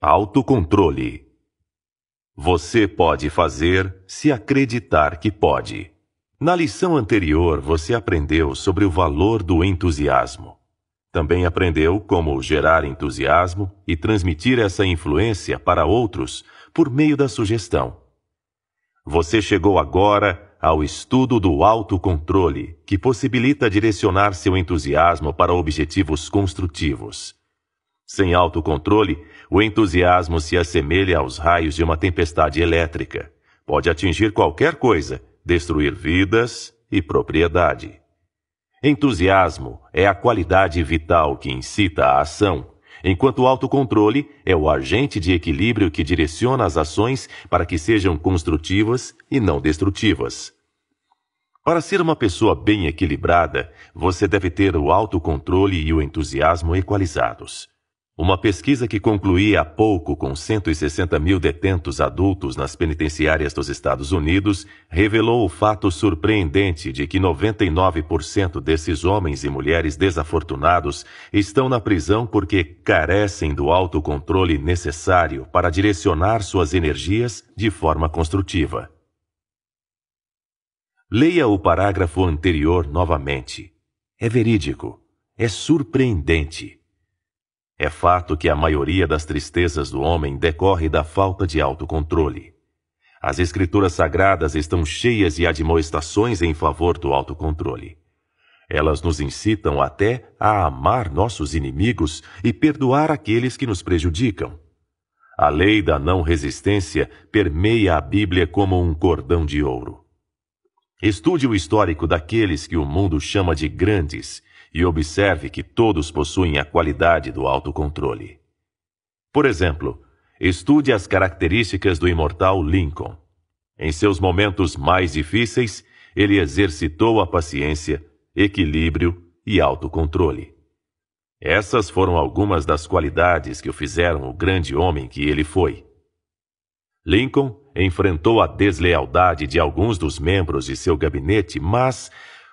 Autocontrole. Você pode fazer se acreditar que pode. Na lição anterior, você aprendeu sobre o valor do entusiasmo. Também aprendeu como gerar entusiasmo e transmitir essa influência para outros por meio da sugestão. Você chegou agora ao estudo do autocontrole, que possibilita direcionar seu entusiasmo para objetivos construtivos. Sem autocontrole, o entusiasmo se assemelha aos raios de uma tempestade elétrica. Pode atingir qualquer coisa, destruir vidas e propriedade. Entusiasmo é a qualidade vital que incita a ação, enquanto o autocontrole é o agente de equilíbrio que direciona as ações para que sejam construtivas e não destrutivas. Para ser uma pessoa bem equilibrada, você deve ter o autocontrole e o entusiasmo equalizados. Uma pesquisa que concluía há pouco com 160 mil detentos adultos nas penitenciárias dos Estados Unidos revelou o fato surpreendente de que 99% desses homens e mulheres desafortunados estão na prisão porque carecem do autocontrole necessário para direcionar suas energias de forma construtiva. Leia o parágrafo anterior novamente. É verídico. É surpreendente. É fato que a maioria das tristezas do homem decorre da falta de autocontrole. As escrituras sagradas estão cheias de admoestações em favor do autocontrole. Elas nos incitam até a amar nossos inimigos e perdoar aqueles que nos prejudicam. A lei da não resistência permeia a Bíblia como um cordão de ouro. Estude o histórico daqueles que o mundo chama de grandes e observe que todos possuem a qualidade do autocontrole. Por exemplo, estude as características do imortal Lincoln. Em seus momentos mais difíceis, ele exercitou a paciência, equilíbrio e autocontrole. Essas foram algumas das qualidades que o fizeram o grande homem que ele foi. Lincoln enfrentou a deslealdade de alguns dos membros de seu gabinete, mas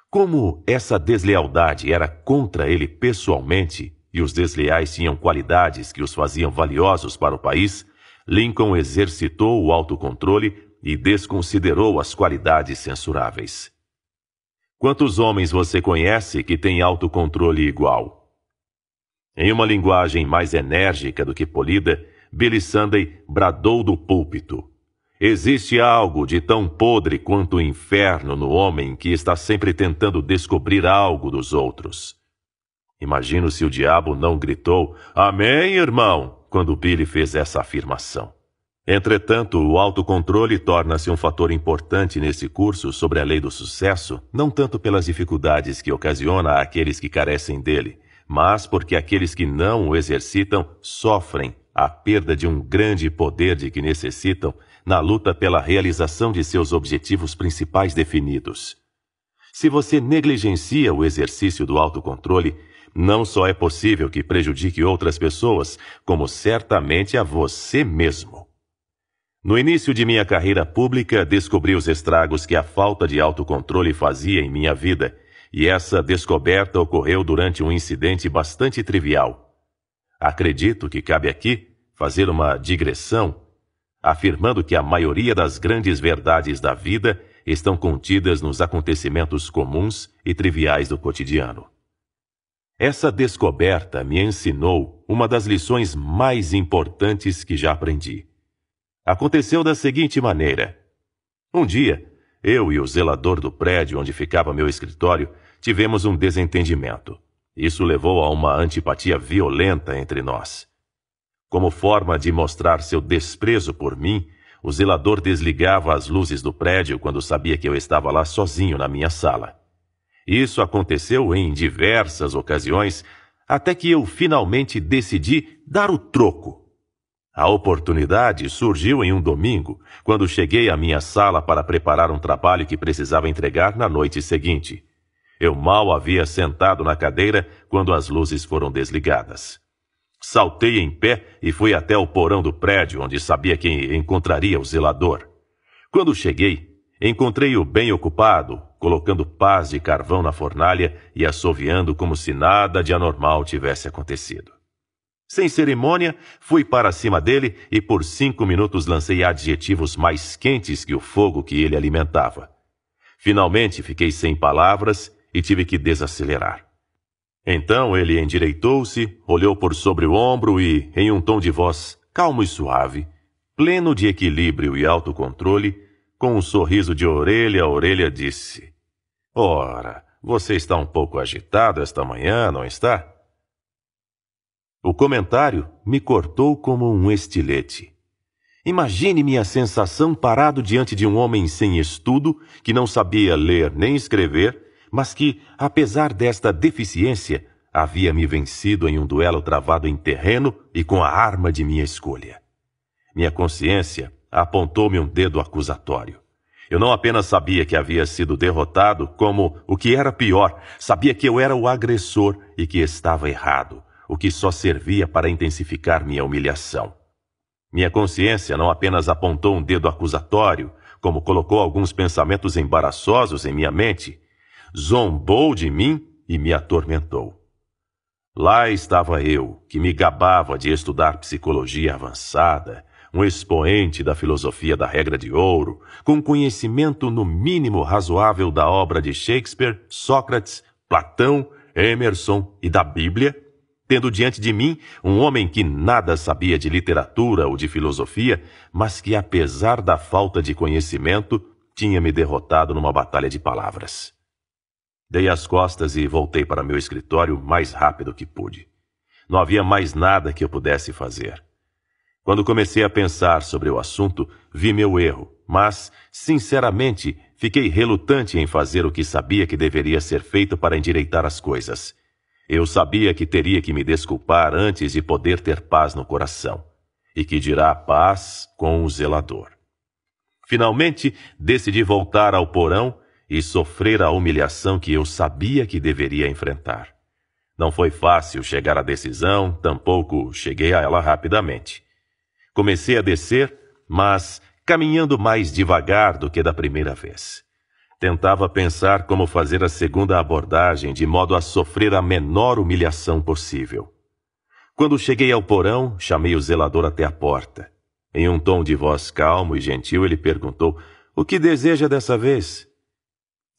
como essa deslealdade era contra ele pessoalmente e os desleais tinham qualidades que os faziam valiosos para o país, Lincoln exercitou o autocontrole e desconsiderou as qualidades censuráveis. Quantos homens você conhece que têm autocontrole igual? Em uma linguagem mais enérgica do que polida, Billy Sunday bradou do púlpito: Existe algo de tão podre quanto o inferno no homem que está sempre tentando descobrir algo dos outros. Imagino se o diabo não gritou Amém, irmão, quando Billy fez essa afirmação. Entretanto, o autocontrole torna-se um fator importante nesse curso sobre a lei do sucesso, não tanto pelas dificuldades que ocasiona àqueles que carecem dele, mas porque aqueles que não o exercitam sofrem a perda de um grande poder de que necessitam na luta pela realização de seus objetivos principais definidos. Se você negligencia o exercício do autocontrole, não só é possível que prejudique outras pessoas, como certamente a você mesmo. No início de minha carreira pública, descobri os estragos que a falta de autocontrole fazia em minha vida, e essa descoberta ocorreu durante um incidente bastante trivial. Acredito que cabe aqui fazer uma digressão afirmando que a maioria das grandes verdades da vida estão contidas nos acontecimentos comuns e triviais do cotidiano. Essa descoberta me ensinou uma das lições mais importantes que já aprendi. Aconteceu da seguinte maneira: um dia, eu e o zelador do prédio onde ficava meu escritório tivemos um desentendimento. Isso levou a uma antipatia violenta entre nós. Como forma de mostrar seu desprezo por mim, o zelador desligava as luzes do prédio quando sabia que eu estava lá sozinho na minha sala. Isso aconteceu em diversas ocasiões, até que eu finalmente decidi dar o troco. A oportunidade surgiu em um domingo, quando cheguei à minha sala para preparar um trabalho que precisava entregar na noite seguinte. Eu mal havia sentado na cadeira quando as luzes foram desligadas. Saltei em pé e fui até o porão do prédio, onde sabia que encontraria o zelador. Quando cheguei, encontrei-o bem ocupado, colocando pás de carvão na fornalha e assoviando como se nada de anormal tivesse acontecido. Sem cerimônia, fui para cima dele e por cinco minutos lancei adjetivos mais quentes que o fogo que ele alimentava. Finalmente fiquei sem palavras e tive que desacelerar. Então ele endireitou-se, olhou por sobre o ombro e, em um tom de voz calmo e suave, pleno de equilíbrio e autocontrole, com um sorriso de orelha a orelha, disse: Ora, você está um pouco agitado esta manhã, não está? O comentário me cortou como um estilete. Imagine minha sensação parado diante de um homem sem estudo, que não sabia ler nem escrever, mas que, apesar desta deficiência, havia me vencido em um duelo travado em terreno e com a arma de minha escolha. Minha consciência apontou-me um dedo acusatório. Eu não apenas sabia que havia sido derrotado, como, o que era pior, sabia que eu era o agressor e que estava errado, o que só servia para intensificar minha humilhação. Minha consciência não apenas apontou um dedo acusatório, como colocou alguns pensamentos embaraçosos em minha mente, zombou de mim e me atormentou. Lá estava eu, que me gabava de estudar psicologia avançada, um expoente da filosofia da regra de ouro, com conhecimento no mínimo razoável da obra de Shakespeare, Sócrates, Platão, Emerson e da Bíblia, tendo diante de mim um homem que nada sabia de literatura ou de filosofia, mas que, apesar da falta de conhecimento, tinha me derrotado numa batalha de palavras. Dei as costas e voltei para meu escritório mais rápido que pude. Não havia mais nada que eu pudesse fazer. Quando comecei a pensar sobre o assunto, vi meu erro, mas, sinceramente, fiquei relutante em fazer o que sabia que deveria ser feito para endireitar as coisas. Eu sabia que teria que me desculpar antes de poder ter paz no coração, e que dirá paz com o zelador. Finalmente, decidi voltar ao porão e sofrer a humilhação que eu sabia que deveria enfrentar. Não foi fácil chegar à decisão, tampouco cheguei a ela rapidamente. Comecei a descer, mas caminhando mais devagar do que da primeira vez. Tentava pensar como fazer a segunda abordagem de modo a sofrer a menor humilhação possível. Quando cheguei ao porão, chamei o zelador até a porta. Em um tom de voz calmo e gentil, ele perguntou: O que deseja dessa vez?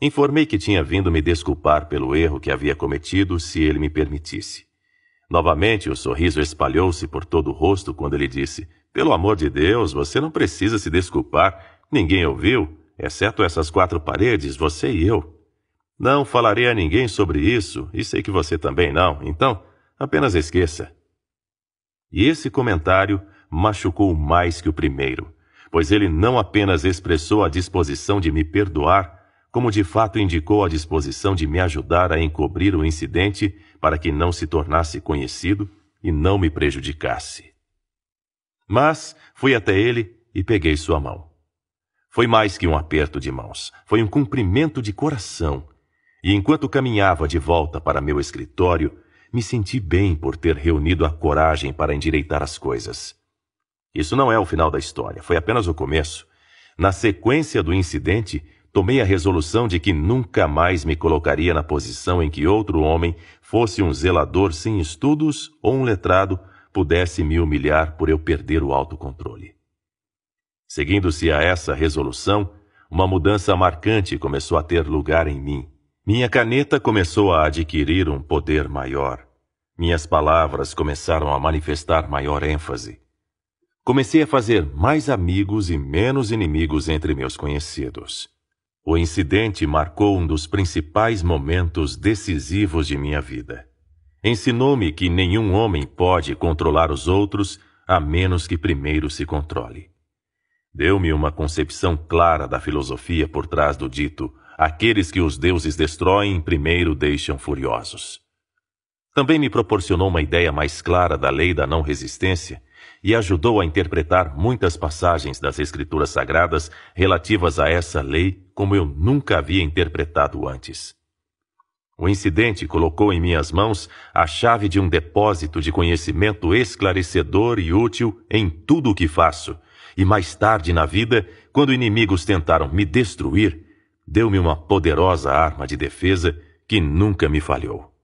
Informei que tinha vindo me desculpar pelo erro que havia cometido se ele me permitisse. Novamente, o sorriso espalhou-se por todo o rosto quando ele disse: Pelo amor de Deus, você não precisa se desculpar. Ninguém ouviu, exceto essas quatro paredes, você e eu. Não falarei a ninguém sobre isso, e sei que você também não, então apenas esqueça. E esse comentário machucou mais que o primeiro, pois ele não apenas expressou a disposição de me perdoar, como de fato indicou a disposição de me ajudar a encobrir o incidente para que não se tornasse conhecido e não me prejudicasse. Mas fui até ele e peguei sua mão. Foi mais que um aperto de mãos, foi um cumprimento de coração. E enquanto caminhava de volta para meu escritório, me senti bem por ter reunido a coragem para endireitar as coisas. Isso não é o final da história, foi apenas o começo. Na sequência do incidente, tomei a resolução de que nunca mais me colocaria na posição em que outro homem, fosse um zelador sem estudos ou um letrado, pudesse me humilhar por eu perder o autocontrole. Seguindo-se a essa resolução, uma mudança marcante começou a ter lugar em mim. Minha caneta começou a adquirir um poder maior. Minhas palavras começaram a manifestar maior ênfase. Comecei a fazer mais amigos e menos inimigos entre meus conhecidos. O incidente marcou um dos principais momentos decisivos de minha vida. Ensinou-me que nenhum homem pode controlar os outros a menos que primeiro se controle. Deu-me uma concepção clara da filosofia por trás do dito: aqueles que os deuses destroem primeiro deixam furiosos. Também me proporcionou uma ideia mais clara da lei da não resistência e ajudou a interpretar muitas passagens das Escrituras Sagradas relativas a essa lei como eu nunca havia interpretado antes. O incidente colocou em minhas mãos a chave de um depósito de conhecimento esclarecedor e útil em tudo o que faço. E mais tarde na vida, quando inimigos tentaram me destruir, deu-me uma poderosa arma de defesa que nunca me falhou.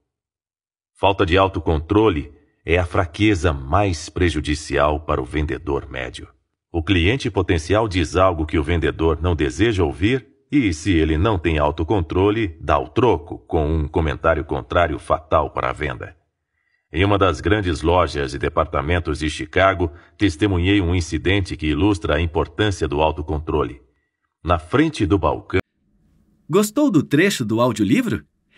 Falta de autocontrole é a fraqueza mais prejudicial para o vendedor médio. O cliente potencial diz algo que o vendedor não deseja ouvir e, se ele não tem autocontrole, dá o troco com um comentário contrário fatal para a venda. Em uma das grandes lojas e departamentos de Chicago, testemunhei um incidente que ilustra a importância do autocontrole. Na frente do balcão. Gostou do trecho do audiolivro?